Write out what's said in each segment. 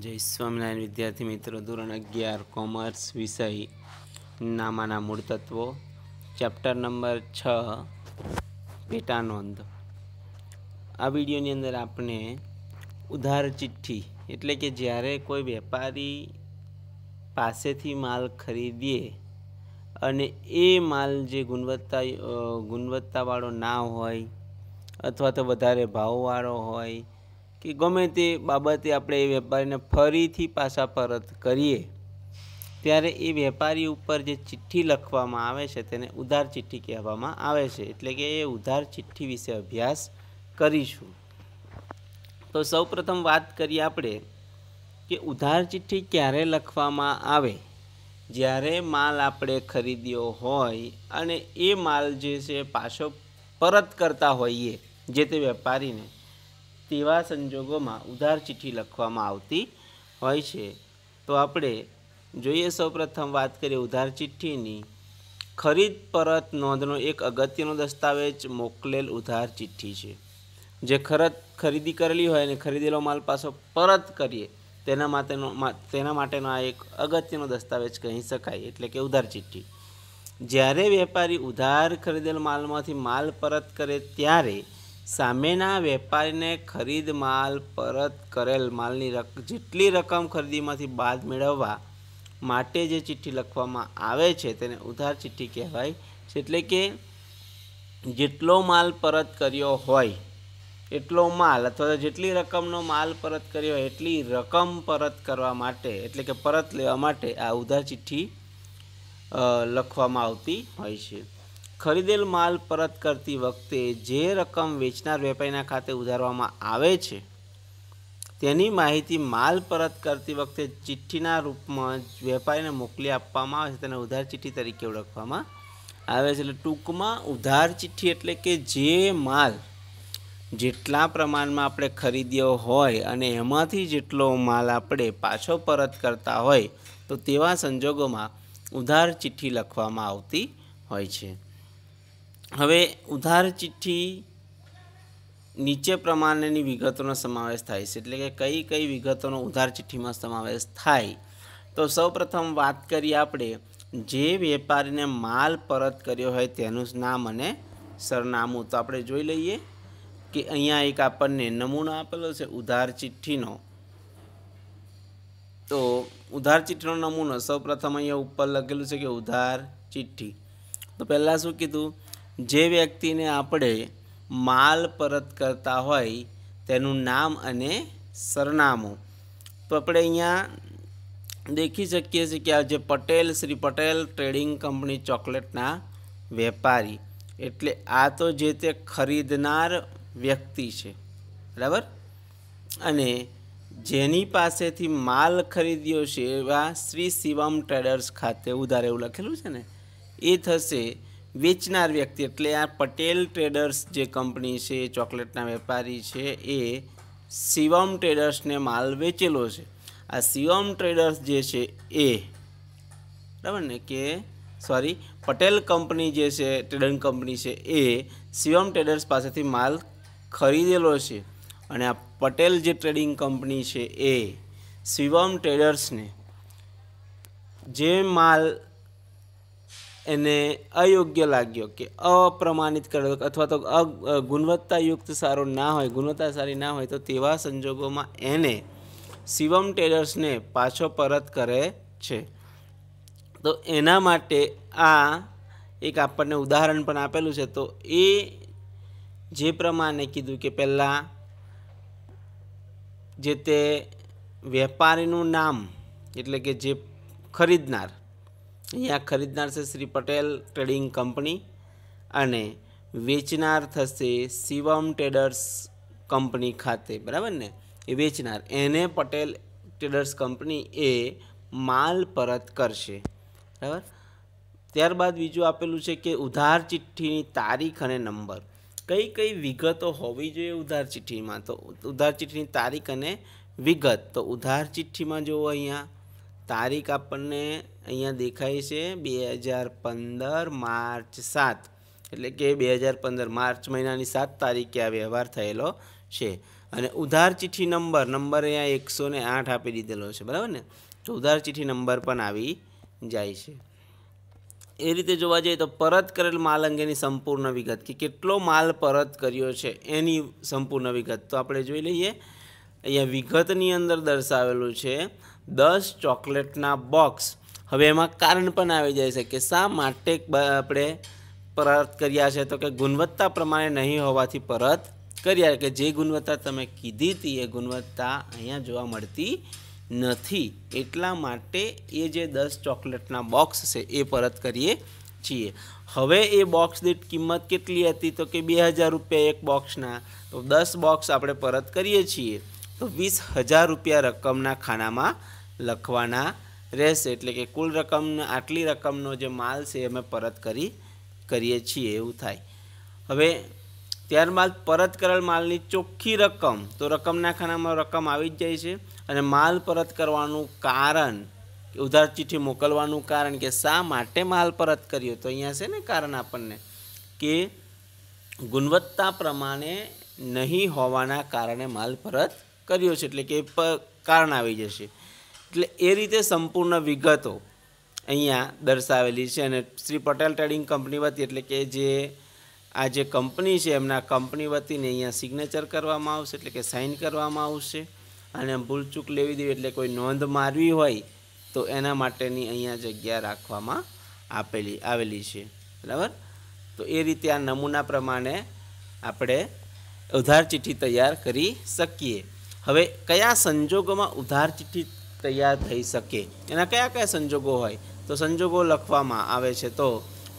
જય સ્વામિનારાયણ વિદ્યાર્થી મિત્રો ધોરણ અગિયાર કોમર્સ વિષય નામાના મૂળ તત્વો ચેપ્ટર નંબર છ પેટા નોંધ આ વિડીયોની અંદર આપણે ઉધાર ચિઠ્ઠી એટલે કે જ્યારે કોઈ વેપારી પાસેથી માલ ખરીદીએ અને એ માલ જે ગુણવત્તા ગુણવત્તાવાળો ના હોય અથવા તો વધારે ભાવવાળો હોય કે ગમે તે બાબતે આપણે એ વેપારીને ફરીથી પાછા પરત કરીએ ત્યારે એ વેપારી ઉપર જે ચિઠ્ઠી લખવામાં આવે છે તેને ઉધાર ચિઠ્ઠી કહેવામાં આવે છે એટલે કે એ ઉધાર ચિઠ્ઠી વિશે અભ્યાસ કરીશું તો સૌપ્રથમ વાત કરીએ આપણે કે ઉધાર ચિઠ્ઠી ક્યારે લખવામાં આવે જ્યારે માલ આપણે ખરીદ્યો હોય અને એ માલ જે છે પાછો પરત કરતા હોઈએ જે તે વેપારીને તેવા સંજોગોમાં ઉધાર ચિઠ્ઠી લખવામાં આવતી હોય છે તો આપણે જોઈએ સૌપ્રથમ વાત કરીએ ઉધાર ચિઠ્ઠીની ખરીદ પરત નોંધનો એક અગત્યનો દસ્તાવેજ મોકલેલ ઉધાર ચિઠ્ઠી છે જે ખરત ખરીદી કરેલી હોય અને ખરીદેલો માલ પાછો પરત કરીએ તેના માટેનો તેના માટેનો આ એક અગત્યનો દસ્તાવેજ કહી શકાય એટલે કે ઉધાર ચિઠ્ઠી જ્યારે વેપારી ઉધાર ખરીદેલ માલમાંથી માલ પરત કરે ત્યારે સામેના વેપારીને ખરીદ માલ પરત કરેલ માલની રક જેટલી રકમ ખરીદીમાંથી બાદ મેળવવા માટે જે ચિઠ્ઠી લખવામાં આવે છે તેને ઉધાર ચિઠ્ઠી કહેવાય છે એટલે કે જેટલો માલ પરત કર્યો હોય એટલો માલ અથવા તો જેટલી રકમનો માલ પરત કર્યો હોય એટલી રકમ પરત કરવા માટે એટલે કે પરત લેવા માટે આ ઉધાર ચિઠ્ઠી લખવામાં આવતી હોય છે ખરીદેલ માલ પરત કરતી વખતે જે રકમ વેચનાર વેપારીના ખાતે ઉધારવામાં આવે છે તેની માહિતી માલ પરત કરતી વખતે ચિઠ્ઠીના રૂપમાં વેપારીને મોકલી આપવામાં આવે છે તેને ઉધાર ચિઠ્ઠી તરીકે ઓળખવામાં આવે છે એટલે ટૂંકમાં ઉધાર ચિઠ્ઠી એટલે કે જે માલ જેટલા પ્રમાણમાં આપણે ખરીદ્યો હોય અને એમાંથી જેટલો માલ આપણે પાછો પરત કરતા હોય તો તેવા સંજોગોમાં ઉધાર ચિઠ્ઠી લખવામાં આવતી હોય છે હવે ઉધાર ચિઠ્ઠી નીચે પ્રમાણેની વિગતોનો સમાવેશ થાય છે એટલે કે કઈ કઈ વિગતોનો ઉધાર ચિઠ્ઠીમાં સમાવેશ થાય તો સૌપ્રથમ વાત કરીએ આપણે જે વેપારીને માલ પરત કર્યો હોય તેનું નામ અને સરનામું તો આપણે જોઈ લઈએ કે અહીંયા એક આપણને નમૂનો આપેલો છે ઉધાર ચિઠ્ઠીનો તો ઉધાર ચિઠ્ઠીનો નમૂનો સૌપ્રથમ અહીંયા ઉપર લખેલું છે કે ઉધાર ચિઠ્ઠી તો પહેલાં શું કીધું જે વ્યક્તિને આપણે માલ પરત કરતા હોય તેનું નામ અને સરનામું તો આપણે અહીંયા દેખી શકીએ છીએ કે આ જે પટેલ શ્રી પટેલ ટ્રેડિંગ કંપની ચોકલેટના વેપારી એટલે આ તો જે તે ખરીદનાર વ્યક્તિ છે બરાબર અને જેની પાસેથી માલ ખરીદ્યો છે એવા શ્રી શિવમ ટ્રેડર્સ ખાતે ઉધારે એવું લખેલું છે ને એ થશે વેચનાર વ્યક્તિ એટલે આ પટેલ ટ્રેડર્સ જે કંપની છે એ ચોકલેટના વેપારી છે એ શિવમ ટ્રેડર્સને માલ વેચેલો છે આ શિવમ ટ્રેડર્સ જે છે એ બરાબર ને કે સોરી પટેલ કંપની જે છે ટ્રેડર કંપની છે એ શિવમ ટ્રેડર્સ પાસેથી માલ ખરીદેલો છે અને આ પટેલ જે ટ્રેડિંગ કંપની છે એ શિવમ ટ્રેડર્સને જે માલ એને અયોગ્ય લાગ્યો કે અપ્રમાણિત કર્યો અથવા તો ગુણવત્તાયુક્ત સારો ના હોય ગુણવત્તા સારી ના હોય તો તેવા સંજોગોમાં એને શિવમ ટેલર્સને પાછો પરત કરે છે તો એના માટે આ એક આપણને ઉદાહરણ પણ આપેલું છે તો એ જે પ્રમાણે કીધું કે પહેલાં જે તે વેપારીનું નામ એટલે કે જે ખરીદનાર અહીંયા ખરીદનાર છે શ્રી પટેલ ટ્રેડિંગ કંપની અને વેચનાર થશે શિવમ ટ્રેડર્સ કંપની ખાતે બરાબર ને એ વેચનાર એને પટેલ ટ્રેડર્સ કંપની એ માલ પરત કરશે બરાબર ત્યારબાદ બીજું આપેલું છે કે ઉધાર ચિઠ્ઠીની તારીખ અને નંબર કઈ કઈ વિગતો હોવી જોઈએ ઉધાર ચિઠ્ઠીમાં તો ઉધાર ચિઠ્ઠીની તારીખ અને વિગત તો ઉધાર ચિઠ્ઠીમાં જુઓ અહીંયા તારીખ આપણને અહીંયા દેખાય છે બે હજાર પંદર માર્ચ સાત એટલે કે બે હજાર પંદર માર્ચ મહિનાની સાત તારીખે આ વ્યવહાર થયેલો છે અને ઉધાર ચિઠ્ઠી નંબર નંબર અહીંયા એકસો ને આઠ આપી દીધેલો છે બરાબર ને તો ઉધાર ચિઠ્ઠી નંબર પણ આવી જાય છે એ રીતે જોવા જઈએ તો પરત કરેલ માલ અંગેની સંપૂર્ણ વિગત કે કેટલો માલ પરત કર્યો છે એની સંપૂર્ણ વિગત તો આપણે જોઈ લઈએ અહીંયા વિગતની અંદર દર્શાવેલું છે દસ ચોકલેટના બોક્સ હવે એમાં કારણ પણ આવી જાય છે કે શા માટે આપણે પરત કર્યા છે તો કે ગુણવત્તા પ્રમાણે નહીં હોવાથી પરત કર્યા કે જે ગુણવત્તા તમે કીધી હતી એ ગુણવત્તા અહીંયા જોવા મળતી નથી એટલા માટે એ જે દસ ચોકલેટના બોક્સ છે એ પરત કરીએ છીએ હવે એ બોક્સ દીઠ કિંમત કેટલી હતી તો કે બે હજાર રૂપિયા એક બોક્સના તો દસ બોક્સ આપણે પરત કરીએ છીએ તો વીસ હજાર રૂપિયા રકમના ખાનામાં લખવાના રહેશે એટલે કે કુલ રકમ આટલી રકમનો જે માલ છે અમે પરત કરી કરીએ છીએ એવું થાય હવે ત્યારબાદ પરત કરેલ માલની ચોખ્ખી રકમ તો રકમના ખાનામાં રકમ આવી જ જાય છે અને માલ પરત કરવાનું કારણ ઉધાર ચિઠ્ઠી મોકલવાનું કારણ કે શા માટે માલ પરત કર્યો તો અહીંયા છે ને કારણ આપણને કે ગુણવત્તા પ્રમાણે નહીં હોવાના કારણે માલ પરત કર્યો છે એટલે કે કારણ આવી જશે એટલે એ રીતે સંપૂર્ણ વિગતો અહીંયા દર્શાવેલી છે અને શ્રી પટેલ ટ્રેડિંગ કંપની વતી એટલે કે જે આ જે કંપની છે એમના કંપની વતીને અહીંયા સિગ્નેચર કરવામાં આવશે એટલે કે સાઇન કરવામાં આવશે અને ભૂલચૂક લેવી દેવી એટલે કોઈ નોંધ મારવી હોય તો એના માટેની અહીંયા જગ્યા રાખવામાં આપેલી આવેલી છે બરાબર તો એ રીતે આ નમૂના પ્રમાણે આપણે ઉધાર ચિઠ્ઠી તૈયાર કરી શકીએ હવે કયા સંજોગોમાં ઉધાર ચિઠ્ઠી તૈયાર થઈ શકે એના કયા કયા સંજોગો હોય તો સંજોગો લખવામાં આવે છે તો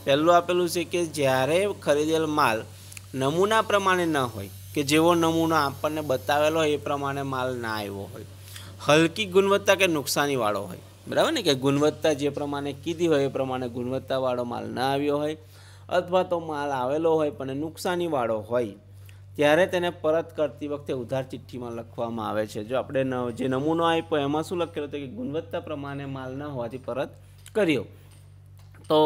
પહેલું આપેલું છે કે જ્યારે ખરીદેલ માલ નમૂના પ્રમાણે ન હોય કે જેવો નમૂનો આપણને બતાવેલો હોય એ પ્રમાણે માલ ના આવ્યો હોય હલકી ગુણવત્તા કે નુકસાનીવાળો હોય બરાબર ને કે ગુણવત્તા જે પ્રમાણે કીધી હોય એ પ્રમાણે ગુણવત્તાવાળો માલ ના આવ્યો હોય અથવા તો માલ આવેલો હોય પણ નુકસાનીવાળો હોય ત્યારે તેને પરત કરતી વખતે ઉધાર ચિઠ્ઠીમાં લખવામાં આવે છે જો આપણે જે નમૂનો આપ્યો એમાં શું લખેલું હતું કે ગુણવત્તા પ્રમાણે માલ ન હોવાથી પરત કર્યો તો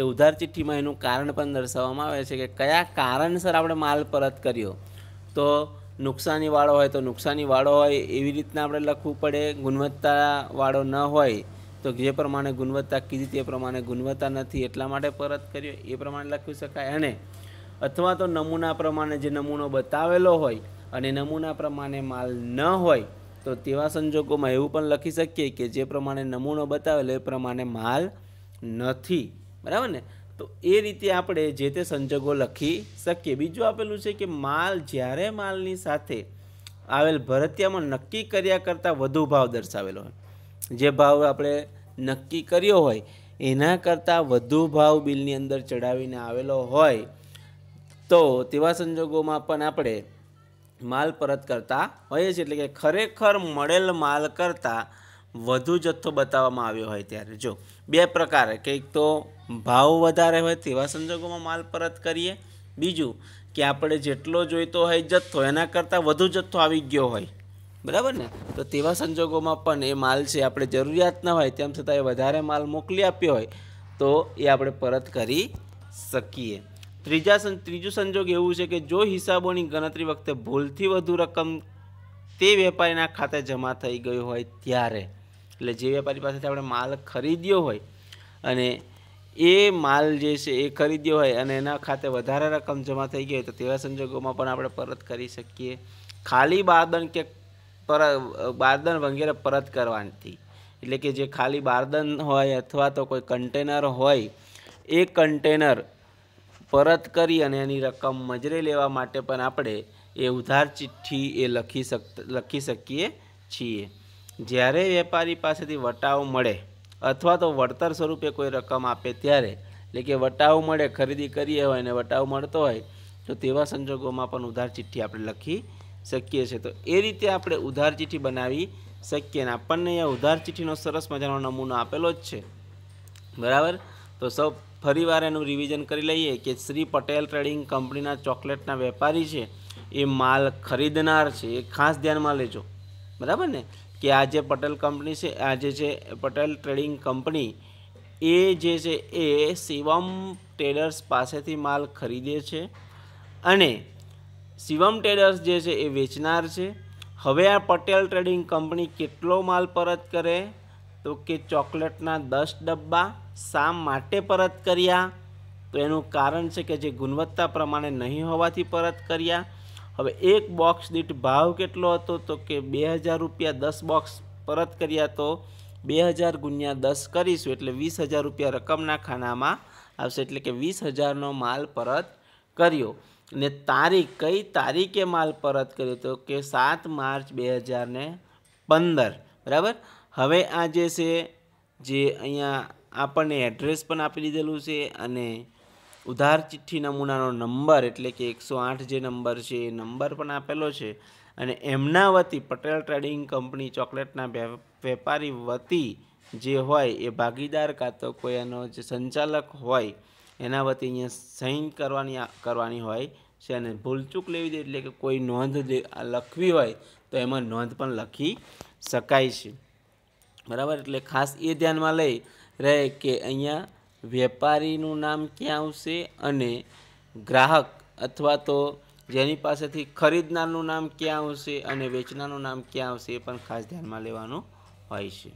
એ ઉધાર ચિઠ્ઠીમાં એનું કારણ પણ દર્શાવવામાં આવે છે કે કયા કારણસર આપણે માલ પરત કર્યો તો નુકસાનીવાળો હોય તો નુકસાનીવાળો હોય એવી રીતના આપણે લખવું પડે ગુણવત્તાવાળો ન હોય તો જે પ્રમાણે ગુણવત્તા કીધી તે પ્રમાણે ગુણવત્તા નથી એટલા માટે પરત કર્યો એ પ્રમાણે લખી શકાય અને અથવા તો નમૂના પ્રમાણે જે નમૂનો બતાવેલો હોય અને નમૂના પ્રમાણે માલ ન હોય તો તેવા સંજોગોમાં એવું પણ લખી શકીએ કે જે પ્રમાણે નમૂનો બતાવેલો એ પ્રમાણે માલ નથી બરાબર ને તો એ રીતે આપણે જે તે સંજોગો લખી શકીએ બીજું આપેલું છે કે માલ જ્યારે માલની સાથે આવેલ ભરતિયામાં નક્કી કર્યા કરતાં વધુ ભાવ દર્શાવેલો હોય જે ભાવ આપણે નક્કી કર્યો હોય એના કરતાં વધુ ભાવ બિલની અંદર ચડાવીને આવેલો હોય તો તેવા સંજોગોમાં પણ આપણે માલ પરત કરતા હોઈએ છીએ એટલે કે ખરેખર મળેલ માલ કરતાં વધુ જથ્થો બતાવવામાં આવ્યો હોય ત્યારે જો બે પ્રકાર કંઈક તો ભાવ વધારે હોય તેવા સંજોગોમાં માલ પરત કરીએ બીજું કે આપણે જેટલો જોઈતો હોય જથ્થો એના કરતાં વધુ જથ્થો આવી ગયો હોય બરાબર ને તો તેવા સંજોગોમાં પણ એ માલ છે આપણે જરૂરિયાત ન હોય તેમ છતાં એ વધારે માલ મોકલી આપ્યો હોય તો એ આપણે પરત કરી શકીએ ત્રીજા સં ત્રીજું સંજોગ એવું છે કે જો હિસાબોની ગણતરી વખતે ભૂલથી વધુ રકમ તે વેપારીના ખાતે જમા થઈ ગઈ હોય ત્યારે એટલે જે વેપારી પાસેથી આપણે માલ ખરીદ્યો હોય અને એ માલ જે છે એ ખરીદ્યો હોય અને એના ખાતે વધારે રકમ જમા થઈ ગઈ હોય તો તેવા સંજોગોમાં પણ આપણે પરત કરી શકીએ ખાલી બારદન કે પર બારદન વગેરે પરત કરવાથી એટલે કે જે ખાલી બારદન હોય અથવા તો કોઈ કન્ટેનર હોય એ કન્ટેનર પરત કરી અને એની રકમ મજરે લેવા માટે પણ આપણે એ ઉધાર ચિઠ્ઠી એ લખી શક લખી શકીએ છીએ જ્યારે વેપારી પાસેથી વટાવ મળે અથવા તો વળતર સ્વરૂપે કોઈ રકમ આપે ત્યારે એટલે કે વટાવ મળે ખરીદી કરીએ હોય અને વટાવ મળતો હોય તો તેવા સંજોગોમાં પણ ઉધાર ચિઠ્ઠી આપણે લખી શકીએ છીએ તો એ રીતે આપણે ઉધાર ચિઠ્ઠી બનાવી શકીએ ને આપણને અહીંયા ઉધાર ચિઠ્ઠીનો સરસ મજાનો નમૂનો આપેલો જ છે બરાબર તો સૌ ફરીવાર એનું રિવિઝન કરી લઈએ કે શ્રી પટેલ ટ્રેડિંગ કંપનીના ચોકલેટના વેપારી છે એ માલ ખરીદનાર છે એ ખાસ ધ્યાનમાં લેજો બરાબર ને કે આ જે પટેલ કંપની છે આ જે છે પટેલ ટ્રેડિંગ કંપની એ જે છે એ શિવમ ટ્રેડર્સ પાસેથી માલ ખરીદે છે અને શિવમ ટ્રેડર્સ જે છે એ વેચનાર છે હવે આ પટેલ ટ્રેડિંગ કંપની કેટલો માલ પરત કરે તો કે ચોકલેટના દસ ડબ્બા શા માટે પરત કર્યા તો એનું કારણ છે કે જે ગુણવત્તા પ્રમાણે નહીં હોવાથી પરત કર્યા હવે એક બોક્સ દીઠ ભાવ કેટલો હતો તો કે બે હજાર રૂપિયા દસ બોક્સ પરત કર્યા તો બે હજાર ગુણ્યા દસ કરીશું એટલે વીસ હજાર રૂપિયા રકમના ખાનામાં આવશે એટલે કે વીસ હજારનો માલ પરત કર્યો ને તારીખ કઈ તારીખે માલ પરત કર્યો તો કે સાત માર્ચ બે હજાર પંદર બરાબર હવે આ જે છે જે અહીંયા આપણને એડ્રેસ પણ આપી દીધેલું છે અને ઉધાર ચિઠ્ઠી નમૂનાનો નંબર એટલે કે એકસો આઠ જે નંબર છે એ નંબર પણ આપેલો છે અને એમના વતી પટેલ ટ્રેડિંગ કંપની ચોકલેટના વેપારી વતી જે હોય એ ભાગીદાર કાં તો કોઈ એનો જે સંચાલક હોય એના વતી અહીંયા સાઇન કરવાની કરવાની હોય છે અને ભૂલચૂક લેવી દે એટલે કે કોઈ નોંધ લખવી હોય તો એમાં નોંધ પણ લખી શકાય છે બરાબર એટલે ખાસ એ ધ્યાનમાં લઈ રહે કે અહીંયા વેપારીનું નામ ક્યાં આવશે અને ગ્રાહક અથવા તો જેની પાસેથી ખરીદનારનું નામ ક્યાં આવશે અને વેચનારનું નામ ક્યાં આવશે એ પણ ખાસ ધ્યાનમાં લેવાનું હોય છે